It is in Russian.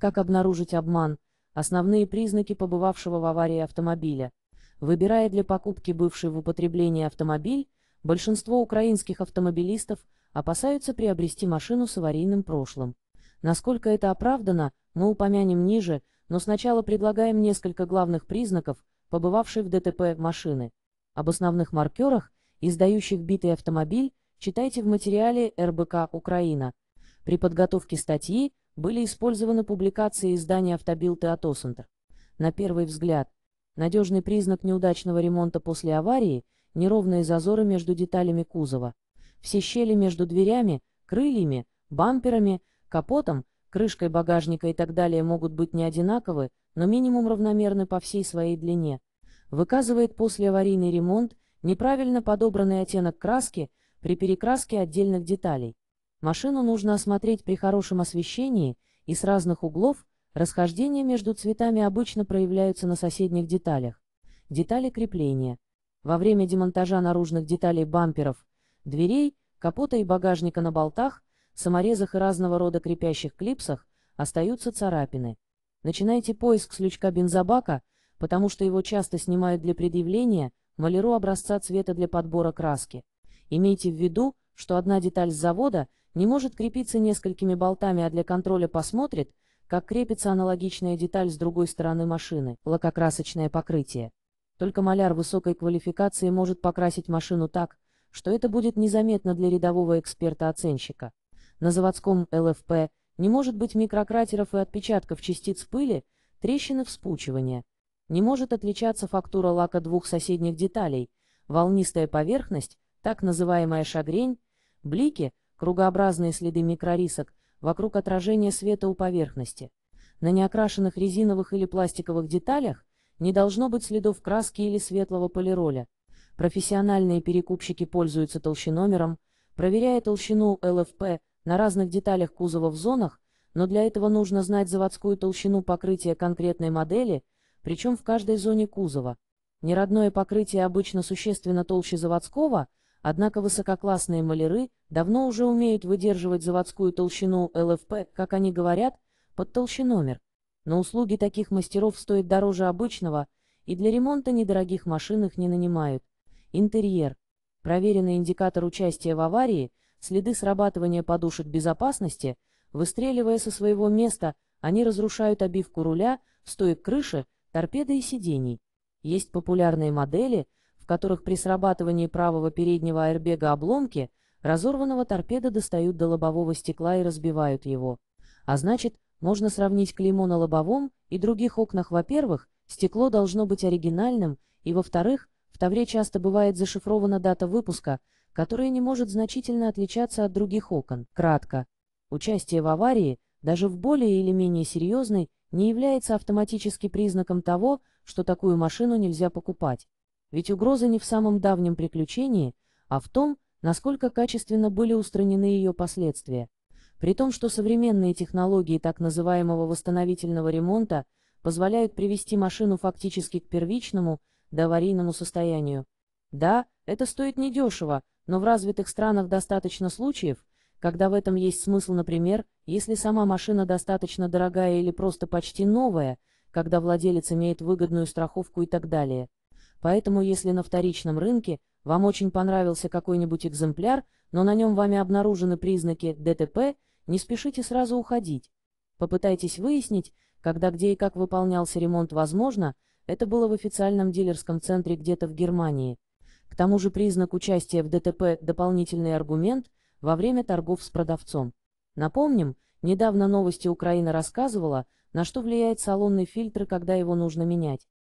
Как обнаружить обман? Основные признаки побывавшего в аварии автомобиля. Выбирая для покупки бывший в употреблении автомобиль, большинство украинских автомобилистов опасаются приобрести машину с аварийным прошлым. Насколько это оправдано, мы упомянем ниже, но сначала предлагаем несколько главных признаков, побывавшей в ДТП машины. Об основных маркерах, издающих битый автомобиль, читайте в материале РБК «Украина». При подготовке статьи были использованы публикации издания «Автобилд» и «Атосентр». На первый взгляд, надежный признак неудачного ремонта после аварии – неровные зазоры между деталями кузова. Все щели между дверями, крыльями, бамперами, капотом, крышкой багажника и так далее могут быть не одинаковы, но минимум равномерны по всей своей длине. Выказывает послеаварийный ремонт неправильно подобранный оттенок краски при перекраске отдельных деталей. Машину нужно осмотреть при хорошем освещении и с разных углов, расхождения между цветами обычно проявляются на соседних деталях. Детали крепления. Во время демонтажа наружных деталей бамперов, дверей, капота и багажника на болтах, саморезах и разного рода крепящих клипсах остаются царапины. Начинайте поиск с лючка бензобака, потому что его часто снимают для предъявления маляру образца цвета для подбора краски. Имейте в виду, что одна деталь с завода – не может крепиться несколькими болтами, а для контроля посмотрит, как крепится аналогичная деталь с другой стороны машины, лакокрасочное покрытие. Только маляр высокой квалификации может покрасить машину так, что это будет незаметно для рядового эксперта-оценщика. На заводском ЛФП не может быть микрократеров и отпечатков частиц пыли, трещины вспучивания. Не может отличаться фактура лака двух соседних деталей, волнистая поверхность, так называемая шагрень, блики, кругообразные следы микрорисок, вокруг отражения света у поверхности. На неокрашенных резиновых или пластиковых деталях не должно быть следов краски или светлого полироля. Профессиональные перекупщики пользуются толщиномером, проверяя толщину ЛФП на разных деталях кузова в зонах, но для этого нужно знать заводскую толщину покрытия конкретной модели, причем в каждой зоне кузова. Неродное покрытие обычно существенно толще заводского – Однако высококлассные маляры давно уже умеют выдерживать заводскую толщину ЛФП, как они говорят, под толщиномер. Но услуги таких мастеров стоят дороже обычного, и для ремонта недорогих машин их не нанимают. Интерьер. Проверенный индикатор участия в аварии, следы срабатывания подушек безопасности, выстреливая со своего места, они разрушают обивку руля, стоек крыши, торпеды и сидений. Есть популярные модели, которых при срабатывании правого переднего аэрбега обломки разорванного торпеда достают до лобового стекла и разбивают его. А значит, можно сравнить клеймо на лобовом и других окнах, во-первых, стекло должно быть оригинальным, и во-вторых, в Тавре часто бывает зашифрована дата выпуска, которая не может значительно отличаться от других окон. Кратко. Участие в аварии, даже в более или менее серьезной, не является автоматически признаком того, что такую машину нельзя покупать. Ведь угроза не в самом давнем приключении, а в том, насколько качественно были устранены ее последствия. При том, что современные технологии так называемого восстановительного ремонта позволяют привести машину фактически к первичному, до аварийному состоянию. Да, это стоит недешево, но в развитых странах достаточно случаев, когда в этом есть смысл, например, если сама машина достаточно дорогая или просто почти новая, когда владелец имеет выгодную страховку и так далее. Поэтому если на вторичном рынке вам очень понравился какой-нибудь экземпляр, но на нем вами обнаружены признаки ДТП, не спешите сразу уходить. Попытайтесь выяснить, когда где и как выполнялся ремонт возможно, это было в официальном дилерском центре где-то в Германии. К тому же признак участия в ДТП – дополнительный аргумент во время торгов с продавцом. Напомним, недавно новости Украина рассказывала, на что влияет салонный фильтр, когда его нужно менять.